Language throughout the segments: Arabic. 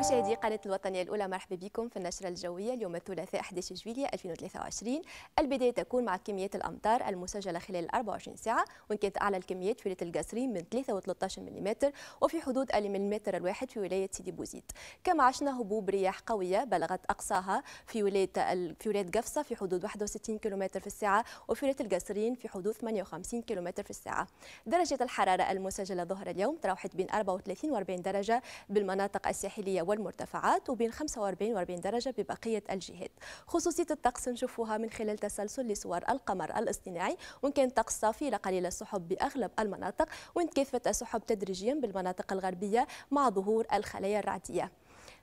مشاهدي قناة الوطنية الأولى مرحبا بكم في النشرة الجوية اليوم الثلاثاء 11 جويلية 2023 البداية تكون مع كميات الأمطار المسجلة خلال 24 ساعة وإن كانت أعلى الكميات في ولاية القصرين من 3 و13 ملم وفي حدود الملم الواحد في ولاية سيدي بوزيد كما عشنا هبوب رياح قوية بلغت أقصاها في ولاية في ولاية قفصة في حدود 61 كم في الساعة وفي ولاية القصرين في حدود 58 كم في الساعة درجة الحرارة المسجلة ظهر اليوم تراوحت بين 34 و40 درجة بالمناطق الساحلية والمرتفعات وبين 45 و 40 درجة ببقية الجهات خصوصية الطقس نشوفوها من خلال تسلسل لصور القمر الاصطناعي وإن كان طقس صافي لقليل السحب بأغلب المناطق وانتكاثفت السحب تدريجيا بالمناطق الغربية مع ظهور الخلايا الرعدية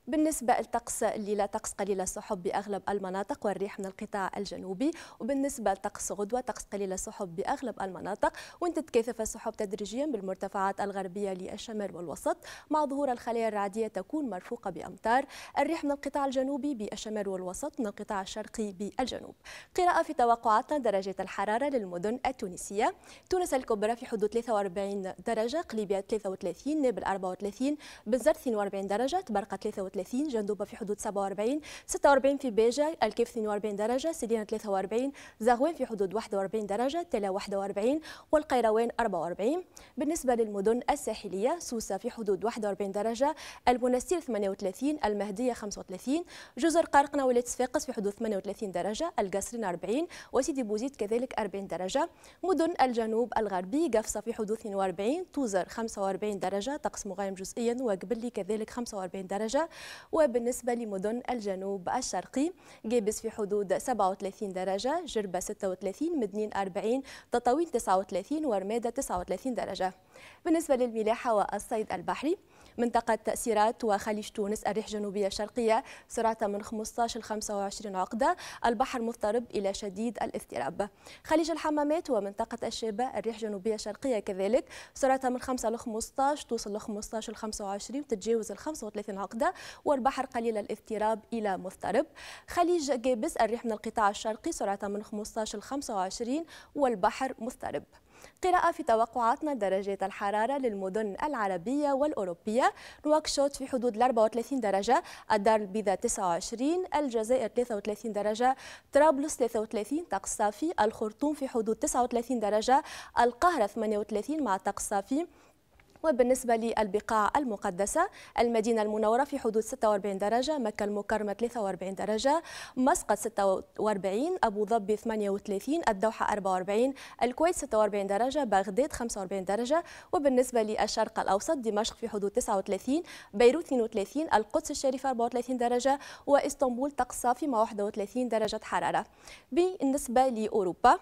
بالنسبة لطقس الليلة طقس قليل السحب بأغلب المناطق والريح من القطاع الجنوبي وبالنسبة لطقس غدوة طقس قليل السحب بأغلب المناطق وان تتكاثف السحب تدريجيا بالمرتفعات الغربية للشمال والوسط مع ظهور الخلايا الرعدية تكون مرفوقة بأمطار الريح من القطاع الجنوبي بالشمال والوسط من القطاع الشرقي بالجنوب قراءة في توقعاتنا درجة الحرارة للمدن التونسية تونس الكبرى في حدود 43 درجة قليبية 33 نابل 34 بنزرت 42 درجة تبرقة 33 30 جندوبه في حدود 47 46 في بيجا الكيف 42 درجه سيدينا 43 زغوان في حدود 41 درجه تلا 41 والقيروان 44 بالنسبه للمدن الساحليه سوسه في حدود 41 درجه المنستير 38 المهديه 35 جزر قرقنه ولايه صفاقس في حدود 38 درجه القصرين 40 وسيدي بوزيد كذلك 40 درجه مدن الجنوب الغربي قفصه في حدود 42 توزر 45 درجه طقس مغيم جزئيا وقبلي كذلك 45 درجه وبالنسبة لمدن الجنوب الشرقي جيبس في حدود 37 درجة جربة 36 مدنين 40 تطاوين 39 ورمادة 39 درجة بالنسبة للملاحة والصيد البحري منطقة تأثيرات وخليج تونس الريح جنوبية الشرقية سرعة من 15 ل 25 عقدة البحر مضطرب إلى شديد الاضطراب خليج الحمامات ومنطقة الشابة الريح جنوبية الشرقية كذلك سرعة من 5 ل 15 توصل ل 15 ل 25 تتجاوز ال 35 عقدة والبحر قليل الاضطراب إلى مضطرب خليج جابس الريح من القطاع الشرقي سرعة من 15 ل 25 والبحر مضطرب قراءة في توقعاتنا درجة الحرارة للمدن العربية والأوروبية نواكشوط في حدود 34 درجة الدار البيضاء 29 الجزائر 33 درجة طرابلس 33 طقس صافي الخرطوم في حدود 39 درجة القاهرة 38 مع طقس صافي وبالنسبة للبقاع المقدسة المدينة المنورة في حدود 46 درجة مكة المكرمة 43 درجة مسقط 46 أبو ظبي 38 الدوحة 44 الكويت 46 درجة بغداد 45 درجة وبالنسبة للشرق الأوسط دمشق في حدود 39 بيروت 32 القدس الشريفة 34 درجة وإسطنبول تقصى في 31 درجة حرارة بالنسبة لأوروبا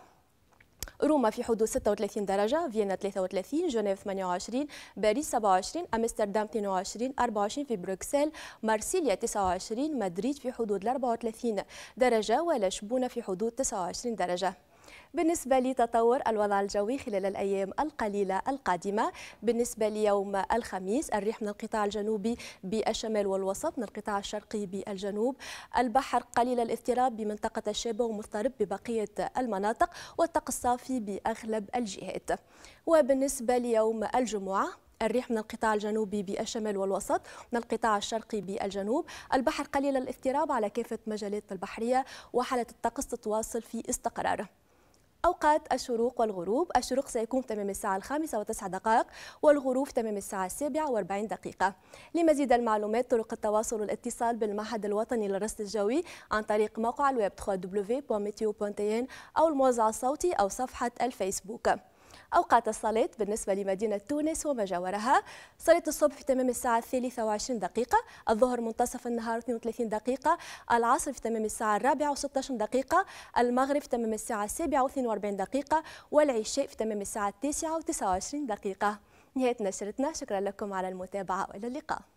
روما في حدود 36 درجة فيينا 33 جنيف 28 باريس 27 أمستردام 22 24 في بروكسل مارسيليا 29 مدريد في حدود 34 درجة ولشبونة في حدود 29 درجة بالنسبة لتطور الوضع الجوي خلال الأيام القليلة القادمة بالنسبة ليوم الخميس الريح من القطاع الجنوبي بالشمال والوسط من القطاع الشرقي بالجنوب البحر قليل الاضطراب بمنطقة الشابة ومضطرب ببقية المناطق والطقس صافي بأغلب الجهات وبالنسبة ليوم الجمعة الريح من القطاع الجنوبي بالشمال والوسط من القطاع الشرقي بالجنوب البحر قليل الاضطراب على كافة مجالات البحرية وحالة الطقس تتواصل في استقرار أوقات الشروق والغروب الشروق سيكون في تمام الساعة الخامسة وتسعة دقائق والغروب في تمام الساعة السابعة واربعين دقيقة لمزيد المعلومات طرق التواصل والاتصال بالمعهد الوطني للرصد الجوي عن طريق موقع الويب www.meteo.in أو الموزع الصوتي أو صفحة الفيسبوك أوقات الصلاة بالنسبة لمدينة تونس وما جاورها صلاة الصبح في تمام الساعة 23 دقيقة الظهر منتصف النهار 32 دقيقة العصر في تمام الساعة الرابعة و16 دقيقة المغرب في تمام الساعة 7 و42 دقيقة والعشاء في تمام الساعة 9 و29 دقيقة نهاية نشرتنا شكرا لكم على المتابعة وإلى اللقاء